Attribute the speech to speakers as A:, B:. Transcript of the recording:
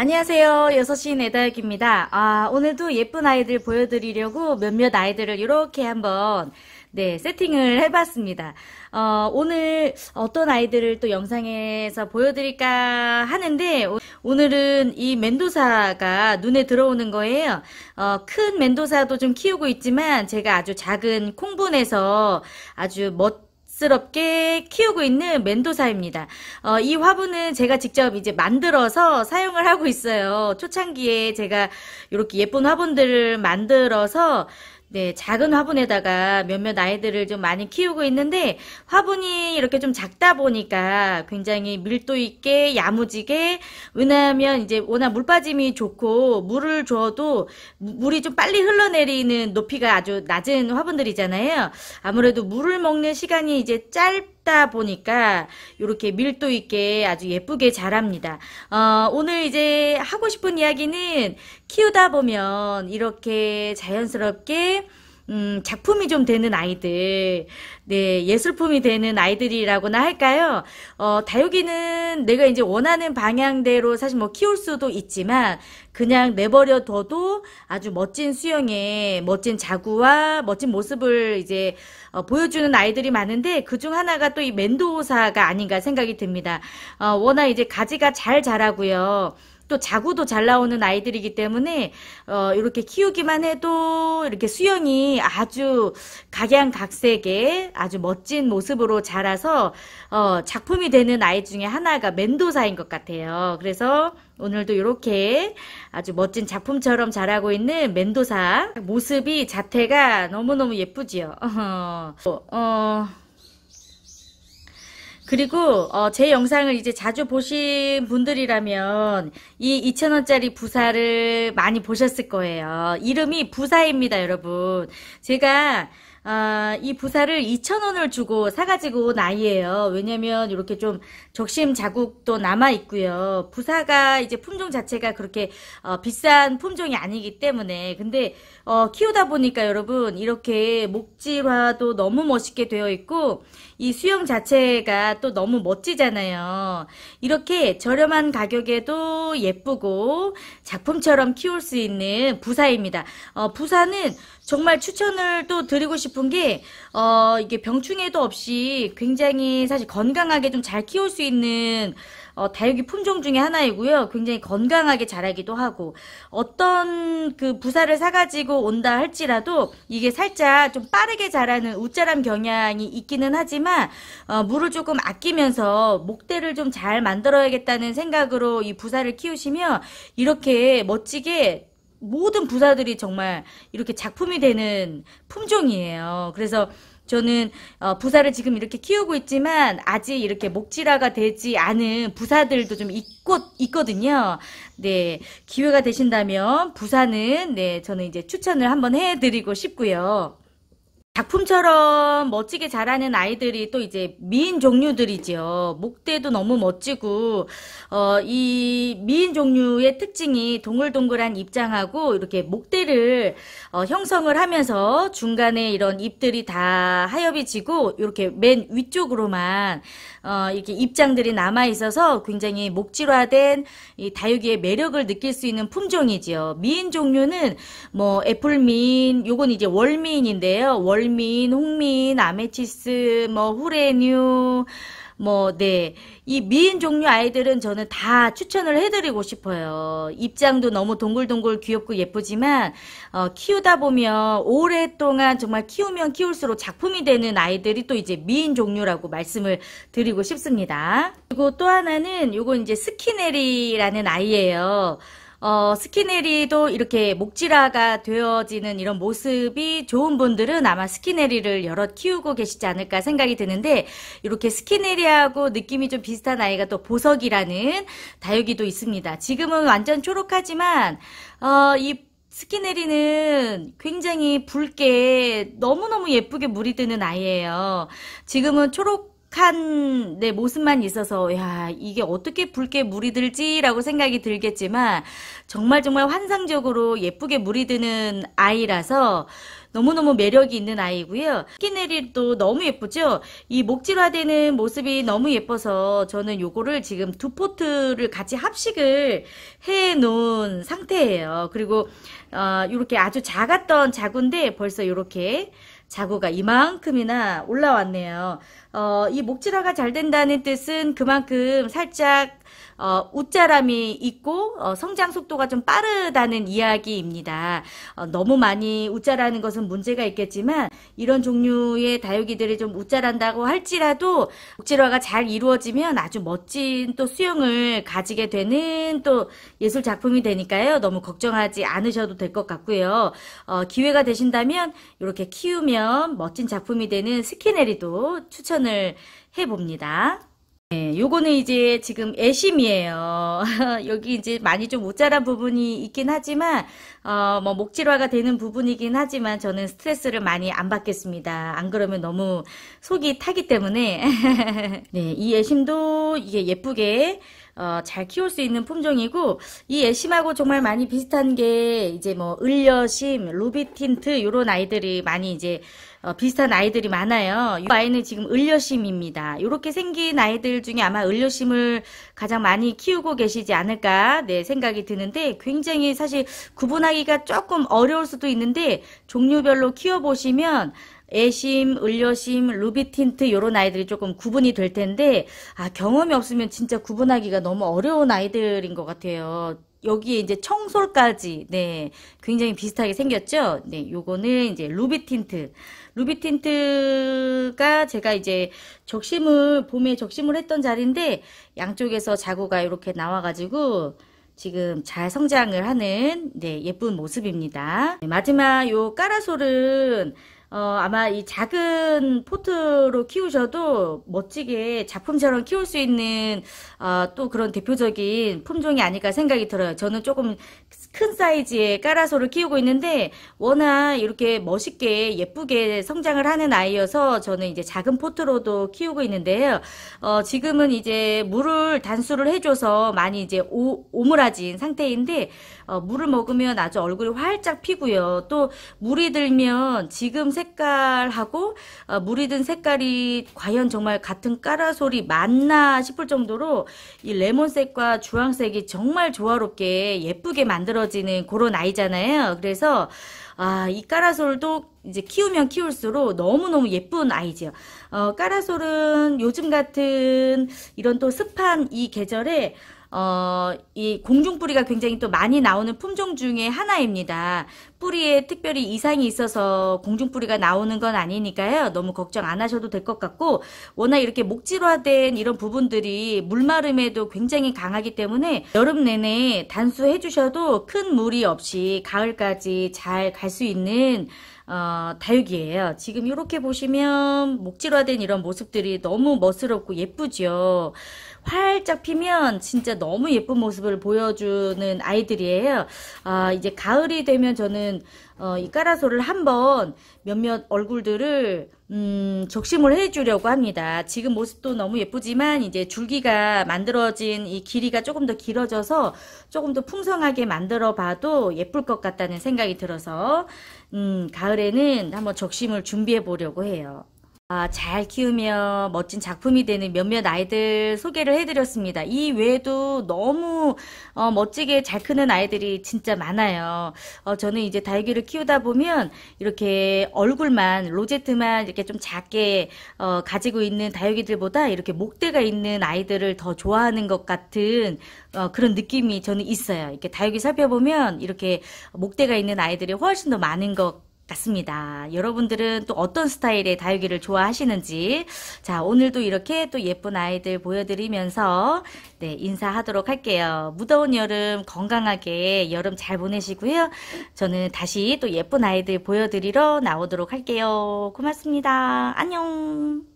A: 안녕하세요. 6시 내다육입니다. 아, 오늘도 예쁜 아이들 보여드리려고 몇몇 아이들을 이렇게 한번 네, 세팅을 해봤습니다. 어, 오늘 어떤 아이들을 또 영상에서 보여드릴까 하는데, 오늘은 이 멘도사가 눈에 들어오는 거예요. 어, 큰 멘도사도 좀 키우고 있지만, 제가 아주 작은 콩분에서 아주 멋 자연스럽게 키우고 있는 멘도사입니다. 어, 이 화분은 제가 직접 이제 만들어서 사용을 하고 있어요. 초창기에 제가 이렇게 예쁜 화분들을 만들어서 네, 작은 화분에다가 몇몇 아이들을 좀 많이 키우고 있는데 화분이 이렇게 좀 작다 보니까 굉장히 밀도 있게 야무지게 왜냐하면 이제 워낙 물 빠짐이 좋고 물을 줘도 물이 좀 빨리 흘러내리는 높이가 아주 낮은 화분들이잖아요. 아무래도 물을 먹는 시간이 이제 짧 했다 보니까 이렇게 밀도 있게 아주 예쁘게 자랍니다. 어, 오늘 이제 하고 싶은 이야기는 키우다 보면 이렇게 자연스럽게 음, 작품이 좀 되는 아이들, 네, 예술품이 되는 아이들이라고나 할까요? 어, 다육이는 내가 이제 원하는 방향대로 사실 뭐 키울 수도 있지만, 그냥 내버려 둬도 아주 멋진 수영에 멋진 자구와 멋진 모습을 이제 어, 보여주는 아이들이 많은데 그 중 하나가 또 이 멘도사가 아닌가 생각이 듭니다. 어, 워낙 이제 가지가 잘 자라고요. 또 자구도 잘 나오는 아이들이기 때문에 어, 이렇게 키우기만 해도 이렇게 수영이 아주 각양각색의 아주 멋진 모습으로 자라서 어, 작품이 되는 아이 중에 하나가 멘도사인 것 같아요. 그래서 오늘도 이렇게 아주 멋진 작품처럼 자라고 있는 멘도사 모습이 자태가 너무너무 예쁘지요. 어, 어. 그리고 어, 제 영상을 이제 자주 보신 분들이라면 이 2,000원짜리 부사를 많이 보셨을 거예요. 이름이 부사입니다, 여러분. 제가 아, 이 부사를 2,000원을 주고 사가지고 온 아이예요. 왜냐면 이렇게 좀 적심 자국도 남아있고요. 부사가 이제 품종 자체가 그렇게 어, 비싼 품종이 아니기 때문에. 근데, 어, 키우다 보니까 여러분, 이렇게 목질화도 너무 멋있게 되어 있고, 이 수영 자체가 또 너무 멋지잖아요. 이렇게 저렴한 가격에도 예쁘고, 작품처럼 키울 수 있는 부사입니다. 어, 부사는 정말 추천을 또 드리고 싶은 게, 어, 이게 병충해도 없이 굉장히 사실 건강하게 좀 잘 키울 수 있는 어, 다육이 품종 중에 하나이고요. 굉장히 건강하게 자라기도 하고 어떤 그 부사를 사가지고 온다 할지라도 이게 살짝 좀 빠르게 자라는 웃자람 경향이 있기는 하지만 어, 물을 조금 아끼면서 목대를 좀 잘 만들어야겠다는 생각으로 이 부사를 키우시면 이렇게 멋지게 모든 부사들이 정말 이렇게 작품이 되는 품종이에요. 그래서 저는 어, 부사를 지금 이렇게 키우고 있지만 아직 이렇게 목질화가 되지 않은 부사들도 좀 있고 있거든요. 네 기회가 되신다면 부사는 네 저는 이제 추천을 한번 해드리고 싶고요. 작품처럼 멋지게 자라는 아이들이 또 이제 미인 종류들이죠 목대도 너무 멋지고 어, 이 미인 종류의 특징이 동글동글한 입장하고 이렇게 목대를 어, 형성을 하면서 중간에 이런 잎들이 다 하엽이 지고 이렇게 맨 위쪽으로만 어, 이렇게 입장들이 남아 있어서 굉장히 목질화된 이 다육이의 매력을 느낄 수 있는 품종이지요. 미인 종류는 뭐애플민인 요건 이제 월미인인데요. 월 열민, 홍민, 아메치스, 뭐 후레뉴, 뭐, 네. 이 미인 종류 아이들은 저는 다 추천을 해드리고 싶어요. 입장도 너무 동글동글 귀엽고 예쁘지만, 어, 키우다 보면 오랫동안 정말 키우면 키울수록 작품이 되는 아이들이 또 이제 미인 종류라고 말씀을 드리고 싶습니다. 그리고 또 하나는 요거 이제 스키네리라는 아이예요. 어, 스키네리도 이렇게 목질화가 되어지는 이런 모습이 좋은 분들은 아마 스키네리를 여러 키우고 계시지 않을까 생각이 드는데 이렇게 스키네리하고 느낌이 좀 비슷한 아이가 또 보석이라는 다육이도 있습니다. 지금은 완전 초록하지만 어, 이 스키네리는 굉장히 붉게 너무너무 예쁘게 물이 드는 아이예요. 지금은 초록 익숙한 내 모습만 있어서 야 이게 어떻게 붉게 물이 들지라고 생각이 들겠지만 정말 정말 환상적으로 예쁘게 물이 드는 아이라서 너무너무 매력이 있는 아이고요. 스키네리도 너무 예쁘죠? 이 목질화되는 모습이 너무 예뻐서 저는 요거를 지금 두 포트를 같이 합식을 해 놓은 상태예요. 그리고 어, 이렇게 아주 작았던 자구인데 벌써 이렇게 자구가 이만큼이나 올라왔네요. 어, 이 목질화가 잘 된다는 뜻은 그만큼 살짝 어, 웃자람이 있고 어, 성장 속도가 좀 빠르다는 이야기입니다. 어, 너무 많이 웃자라는 것은 문제가 있겠지만 이런 종류의 다육이들이 좀 웃자란다고 할지라도 복질화가 잘 이루어지면 아주 멋진 또 수영을 가지게 되는 또 예술 작품이 되니까요. 너무 걱정하지 않으셔도 될 것 같고요. 어, 기회가 되신다면 이렇게 키우면 멋진 작품이 되는 스키네리도 추천을 해봅니다. 네, 요거는 이제 지금 애심이에요. 여기 이제 많이 좀 못 자란 부분이 있긴 하지만 어, 뭐 목질화가 되는 부분이긴 하지만 저는 스트레스를 많이 안 받겠습니다. 안 그러면 너무 속이 타기 때문에 네, 이 애심도 이게 예쁘게 어, 잘 키울 수 있는 품종이고 이 애심하고 정말 많이 비슷한 게 이제 뭐 을려심, 루비틴트 요런 아이들이 많이 이제 어, 비슷한 아이들이 많아요. 이 아이는 지금 을려심입니다. 이렇게 생긴 아이들 중에 아마 을려심을 가장 많이 키우고 계시지 않을까 네, 생각이 드는데 굉장히 사실 구분하기가 조금 어려울 수도 있는데 종류별로 키워보시면 애심, 을려심, 루비틴트 이런 아이들이 조금 구분이 될 텐데 아 경험이 없으면 진짜 구분하기가 너무 어려운 아이들인 것 같아요. 여기에 이제 청솔까지 네 굉장히 비슷하게 생겼죠. 네 요거는 이제 루비 틴트. 루비 틴트가 제가 이제 적심을 봄에 적심을 했던 자리인데 양쪽에서 자구가 이렇게 나와가지고 지금 잘 성장을 하는 네 예쁜 모습입니다. 네, 마지막 요 까라솔은 어, 아마 이 작은 포트로 키우셔도 멋지게 작품처럼 키울 수 있는 어, 또 그런 대표적인 품종이 아닐까 생각이 들어요. 저는 조금 큰 사이즈의 까라소를 키우고 있는데 워낙 이렇게 멋있게 예쁘게 성장을 하는 아이여서 저는 이제 작은 포트로도 키우고 있는데요. 어, 지금은 이제 물을 단수를 해줘서 많이 이제 오, 오므라진 상태인데 어, 물을 먹으면 아주 얼굴이 활짝 피고요. 또 물이 들면 지금 색깔하고 어, 물이 든 색깔이 과연 정말 같은 까라솔이 맞나 싶을 정도로 이 레몬색과 주황색이 정말 조화롭게 예쁘게 만들어지는 그런 아이잖아요. 그래서 아, 이 까라솔도 이제 키우면 키울수록 너무너무 예쁜 아이지요. 어, 까라솔은 요즘 같은 이런 또 습한 이 계절에 어, 이 공중뿌리가 굉장히 또 많이 나오는 품종 중에 하나입니다. 뿌리에 특별히 이상이 있어서 공중뿌리가 나오는 건 아니니까요. 너무 걱정 안 하셔도 될 것 같고 워낙 이렇게 목질화된 이런 부분들이 물마름에도 굉장히 강하기 때문에 여름 내내 단수해 주셔도 큰 무리 없이 가을까지 잘 갈 수 있는 어, 다육이에요. 지금 이렇게 보시면 목질화된 이런 모습들이 너무 멋스럽고 예쁘죠. 활짝 피면 진짜 너무 예쁜 모습을 보여주는 아이들이에요. 아, 이제 가을이 되면 저는 어, 이 까라소를 한번 몇몇 얼굴들을 음, 적심을 해주려고 합니다. 지금 모습도 너무 예쁘지만 이제 줄기가 만들어진 이 길이가 조금 더 길어져서 조금 더 풍성하게 만들어 봐도 예쁠 것 같다는 생각이 들어서 음, 가을에는 한번 적심을 준비해 보려고 해요. 아, 잘 키우며 멋진 작품이 되는 몇몇 아이들 소개를 해드렸습니다. 이 외에도 너무 어, 멋지게 잘 크는 아이들이 진짜 많아요. 어, 저는 이제 다육이를 키우다 보면 이렇게 얼굴만 로제트만 이렇게 좀 작게 어, 가지고 있는 다육이들보다 이렇게 목대가 있는 아이들을 더 좋아하는 것 같은 어, 그런 느낌이 저는 있어요. 이렇게 다육이 살펴보면 이렇게 목대가 있는 아이들이 훨씬 더 많은 것 같습니다. 여러분들은 또 어떤 스타일의 다육이를 좋아하시는지 자 오늘도 이렇게 또 예쁜 아이들 보여드리면서 네 인사하도록 할게요. 무더운 여름 건강하게 여름 잘 보내시고요. 저는 다시 또 예쁜 아이들 보여드리러 나오도록 할게요. 고맙습니다. 안녕